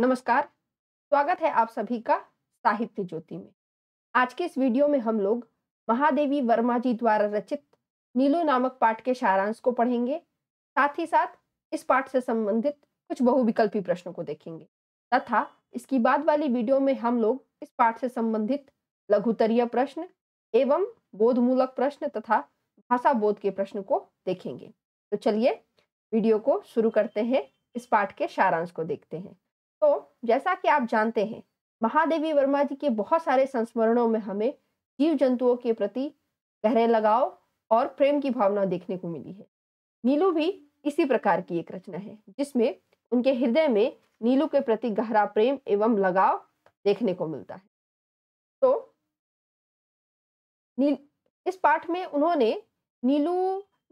नमस्कार स्वागत है आप सभी का साहित्य ज्योति में आज के इस वीडियो में हम लोग महादेवी वर्मा जी द्वारा रचित नीलो नामक पाठ के सारांश को पढ़ेंगे साथ ही साथ इस पाठ से संबंधित कुछ बहुविकल्पी प्रश्नों को देखेंगे तथा इसकी बाद वाली वीडियो में हम लोग इस पाठ से संबंधित लघुतरीय प्रश्न एवं बोधमूलक प्रश्न तथा भाषा बोध के प्रश्न को देखेंगे तो चलिए वीडियो को शुरू करते हैं इस पाठ के सारांश को देखते हैं तो जैसा कि आप जानते हैं महादेवी वर्मा जी के बहुत सारे संस्मरणों में हमें जीव जंतुओं के प्रति गहरे लगाव और प्रेम की भावना देखने को मिली है नीलू भी इसी प्रकार की एक रचना है जिसमें उनके हृदय में नीलू के प्रति गहरा प्रेम एवं लगाव देखने को मिलता है तो नील इस पाठ में उन्होंने नीलू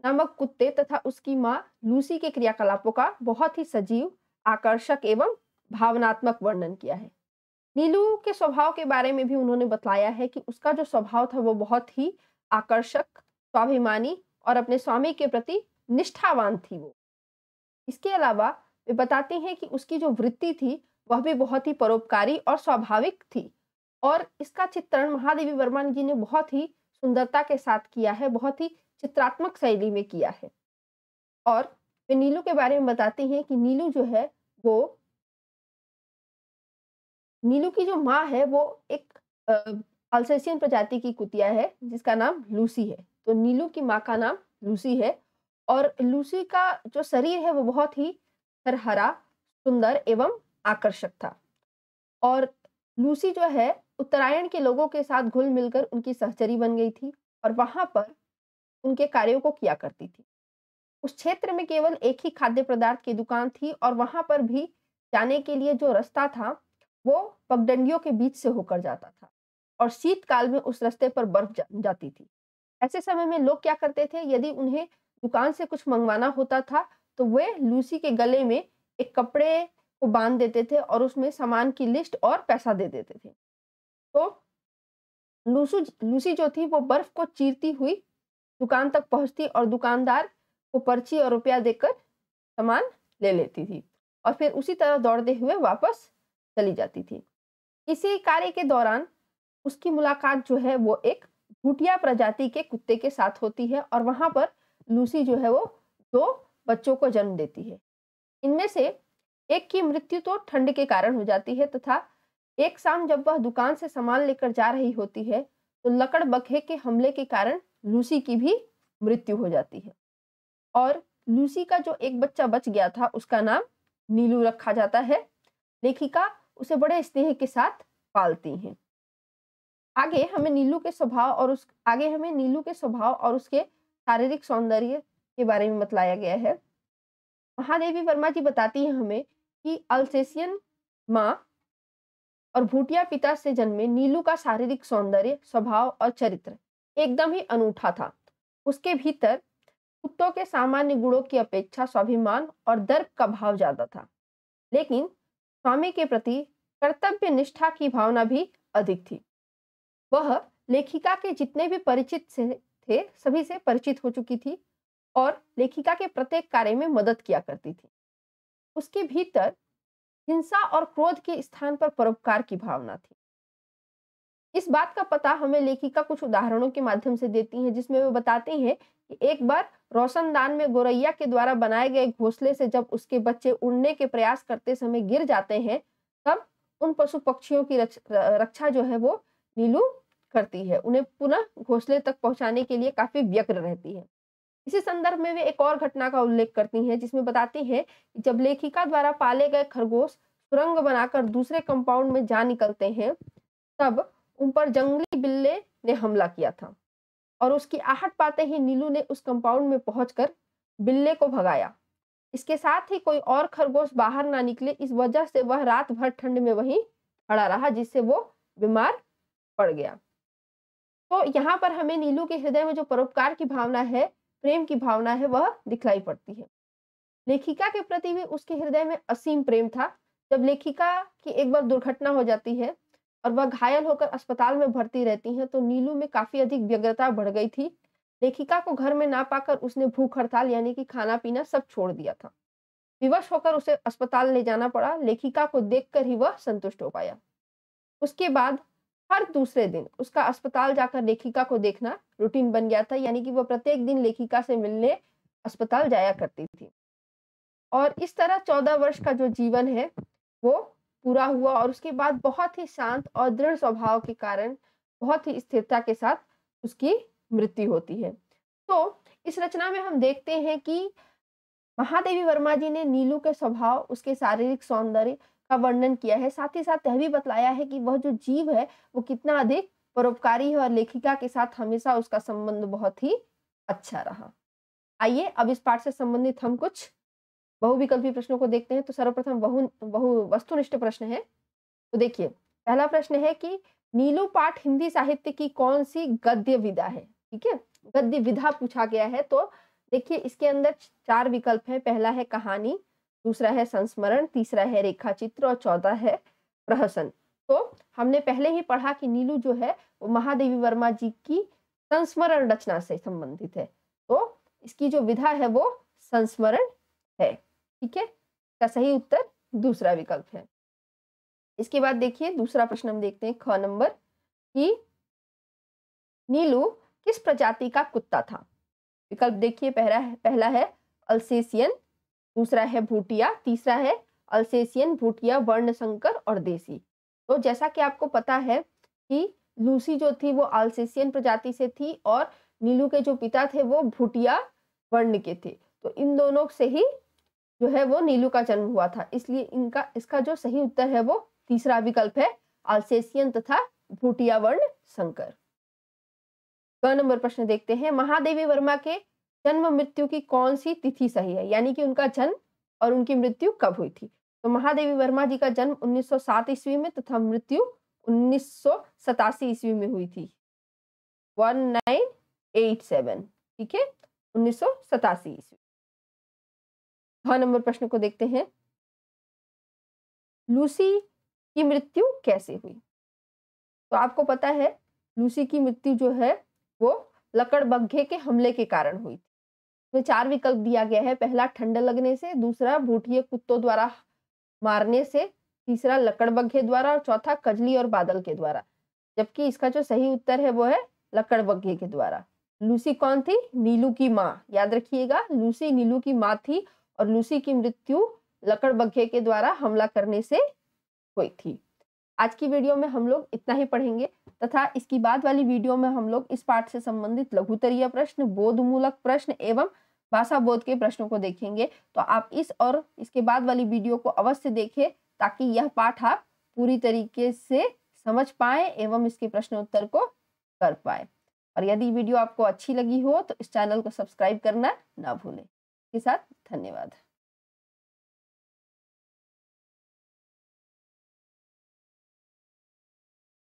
नामक कुत्ते तथा उसकी माँ लूसी के क्रियाकलापों का बहुत ही सजीव आकर्षक एवं भावनात्मक वर्णन किया है नीलू के स्वभाव के बारे में भी उन्होंने बतलाया है कि उसका जो स्वभाव था वो बहुत ही आकर्षक स्वाभिमानी और अपने स्वामी के प्रति निष्ठावान थी वो इसके अलावा वे बताते हैं कि उसकी जो वृत्ति थी वह भी बहुत ही परोपकारी और स्वाभाविक थी और इसका चित्रण महादेवी वर्मान जी ने बहुत ही सुंदरता के साथ किया है बहुत ही चित्रात्मक शैली में किया है और वे नीलू के बारे में बताते हैं कि नीलू जो है वो नीलू की जो माँ है वो एक अल्सेशियन प्रजाति की कुतिया है जिसका नाम लूसी है तो नीलू की माँ का नाम लूसी है और लूसी का जो शरीर है वो बहुत ही हरहरा सुंदर एवं आकर्षक था और लूसी जो है उत्तरायण के लोगों के साथ घुल मिलकर उनकी सहचरी बन गई थी और वहाँ पर उनके कार्यों को किया करती थी उस क्षेत्र में केवल एक ही खाद्य पदार्थ की दुकान थी और वहाँ पर भी जाने के लिए जो रास्ता था वो पगडंडियों के बीच से होकर जाता था और शीतकाल में उस रास्ते पर बर्फ जा, जाती थी ऐसे समय में लोग क्या करते थे यदि उन्हें दुकान से कुछ मंगवाना होता था तो वे लूसी के गले में एक कपड़े को बांध देते थे और उसमें सामान की लिस्ट और पैसा दे देते थे तो लूसू लूसी जो थी वो बर्फ को चीरती हुई दुकान तक पहुंचती और दुकानदार को पर्ची और रुपया देकर सामान ले लेती थी और फिर उसी तरह दौड़ते हुए वापस चली जाती थी इसी कार्य के दौरान उसकी मुलाकात जो है वो एक भूटिया प्रजाति के कुत्ते के साथ होती है और वहाँ पर लूसी जो है वो दो बच्चों को जन्म देती है इनमें से एक की मृत्यु तो ठंड के कारण हो जाती है तथा एक शाम जब वह दुकान से सामान लेकर जा रही होती है तो लकड़ बखे के हमले के कारण लूसी की भी मृत्यु हो जाती है और लूसी का जो एक बच्चा बच गया था उसका नाम नीलू रखा जाता है लेखिका उसे बड़े स्नेह के साथ पालती हैं आगे हमें नीलू के स्वभाव और उस आगे हमें नीलू के स्वभाव और उसके शारीरिक सौंदर्य के बारे में बतलाया गया है महादेवी वर्मा जी बताती हैं हमें कि अल्सेसियन माँ और भूटिया पिता से जन्मे नीलू का शारीरिक सौंदर्य स्वभाव और चरित्र एकदम ही अनूठा था उसके भीतर कुत्तों के सामान्य गुणों की अपेक्षा स्वाभिमान और दर्द का भाव ज्यादा था लेकिन स्वामी के प्रति कर्तव्य निष्ठा की भावना भी अधिक थी वह लेखिका के जितने भी परिचित से थे सभी से परिचित हो चुकी थी और लेखिका के प्रत्येक कार्य में मदद किया करती थी उसके भीतर हिंसा और क्रोध के स्थान पर परोपकार की भावना थी इस बात का पता हमें लेखिका कुछ उदाहरणों के माध्यम से देती हैं जिसमें वे बताती हैं कि एक बार रोशनदान में गोरैया के द्वारा बनाए गए घोंसले से जब उसके बच्चे उड़ने के प्रयास करते समय गिर जाते हैं तब उन पशु पक्षियों की रक्षा जो है वो नीलू करती है उन्हें पुनः घोंसले तक पहुंचाने के लिए काफी व्यग्र रहती है इसी संदर्भ में वे एक और घटना का उल्लेख करती हैं जिसमें बताती हैं कि जब लेखिका द्वारा पाले गए खरगोश सुरंग बनाकर दूसरे कंपाउंड में जा निकलते हैं तब उन पर जंगली बिल्ले ने हमला किया था और उसकी आहट पाते ही नीलू ने उस कंपाउंड में पहुंचकर बिल्ले को भगाया इसके साथ ही कोई और खरगोश बाहर ना निकले इस वजह से वह रात भर ठंड में वहीं खड़ा रहा जिससे वो बीमार पड़ गया तो यहाँ पर हमें नीलू के हृदय में जो परोपकार की भावना है प्रेम की भावना है वह दिखलाई पड़ती है लेखिका के प्रति भी उसके हृदय में असीम प्रेम था जब लेखिका की एक बार दुर्घटना हो जाती है और वह घायल होकर अस्पताल में भर्ती रहती हैं तो नीलू में काफी अधिक व्यग्रता बढ़ गई थी लेखिका को घर में ना पाकर उसने भूख हड़ताल यानी कि खाना पीना सब छोड़ दिया था विवश होकर उसे अस्पताल ले जाना पड़ा लेखिका को देखकर ही वह संतुष्ट हो पाया उसके बाद हर दूसरे दिन उसका अस्पताल जाकर लेखिका को देखना रूटीन बन गया था यानी कि वह प्रत्येक दिन लेखिका से मिलने अस्पताल जाया करती थी और इस तरह चौदह वर्ष का जो जीवन है वो पूरा हुआ और उसके बाद बहुत ही शांत और दृढ़ स्वभाव के कारण बहुत ही स्थिरता के साथ उसकी मृत्यु होती है तो इस रचना में हम देखते हैं कि महादेवी वर्मा जी ने नीलू के स्वभाव उसके शारीरिक सौंदर्य का वर्णन किया है साथ ही साथ यह भी बतलाया है कि वह जो जीव है वो कितना अधिक परोपकारी है और लेखिका के साथ हमेशा उसका संबंध बहुत ही अच्छा रहा आइए अब इस पाठ से संबंधित हम कुछ बहुविकल्पी प्रश्नों को देखते हैं तो सर्वप्रथम बहु बहु वस्तुनिष्ठ प्रश्न है तो देखिए पहला प्रश्न है कि नीलू पाठ हिंदी साहित्य की कौन सी गद्य विधा है ठीक है गद्य विधा पूछा गया है तो देखिए इसके अंदर चार विकल्प हैं पहला है कहानी दूसरा है संस्मरण तीसरा है रेखा चित्र और चौथा है प्रहसन तो हमने पहले ही पढ़ा कि नीलू जो है वो महादेवी वर्मा जी की संस्मरण रचना से संबंधित है तो इसकी जो विधा है वो संस्मरण है ठीक है का सही उत्तर दूसरा विकल्प है इसके बाद देखिए दूसरा प्रश्न हम देखते हैं ख नंबर कि नीलू किस प्रजाति का कुत्ता था विकल्प देखिए पहला है पहला है अल्सेसियन दूसरा है भूटिया तीसरा है अल्सेसियन भूटिया वर्ण संकर और देसी तो जैसा कि आपको पता है कि लूसी जो थी वो अल्सेसियन प्रजाति से थी और नीलू के जो पिता थे वो भूटिया वर्ण के थे तो इन दोनों से ही जो है वो नीलू का जन्म हुआ था इसलिए इनका इसका जो सही उत्तर है वो तीसरा विकल्प है आलसेसियन तथा भूटिया वर्ण संकर नंबर प्रश्न देखते हैं महादेवी वर्मा के जन्म मृत्यु की कौन सी तिथि सही है यानी कि उनका जन्म और उनकी मृत्यु कब हुई थी तो महादेवी वर्मा जी का जन्म 1907 ईस्वी में तथा मृत्यु उन्नीस ईस्वी में हुई थी 1987 ठीक है उन्नीस ईस्वी छह हाँ, नंबर प्रश्न को देखते हैं लूसी की मृत्यु कैसे हुई तो आपको पता है लूसी की मृत्यु जो है वो लकड़बग्घे के हमले के कारण हुई थी इसमें चार विकल्प दिया गया है पहला ठंड लगने से दूसरा भूटिए कुत्तों द्वारा मारने से तीसरा लकड़बग्घे द्वारा और चौथा कजली और बादल के द्वारा जबकि इसका जो सही उत्तर है वो है लकड़बग्घे के द्वारा लूसी कौन थी नीलू की माँ याद रखिएगा लूसी नीलू की माँ थी और लूसी की मृत्यु लकड़बग्घे के द्वारा हमला करने से हुई थी आज की वीडियो में हम लोग इतना ही पढ़ेंगे तथा इसकी बाद वाली वीडियो में हम लोग इस पाठ से संबंधित लघुतरीय प्रश्न बोधमूलक प्रश्न एवं भाषा बोध के प्रश्नों को देखेंगे तो आप इस और इसके बाद वाली वीडियो को अवश्य देखें ताकि यह पाठ आप पूरी तरीके से समझ पाए एवं इसके प्रश्न उत्तर को कर पाए और यदि वीडियो आपको अच्छी लगी हो तो इस चैनल को सब्सक्राइब करना ना भूलें के साथ धन्यवाद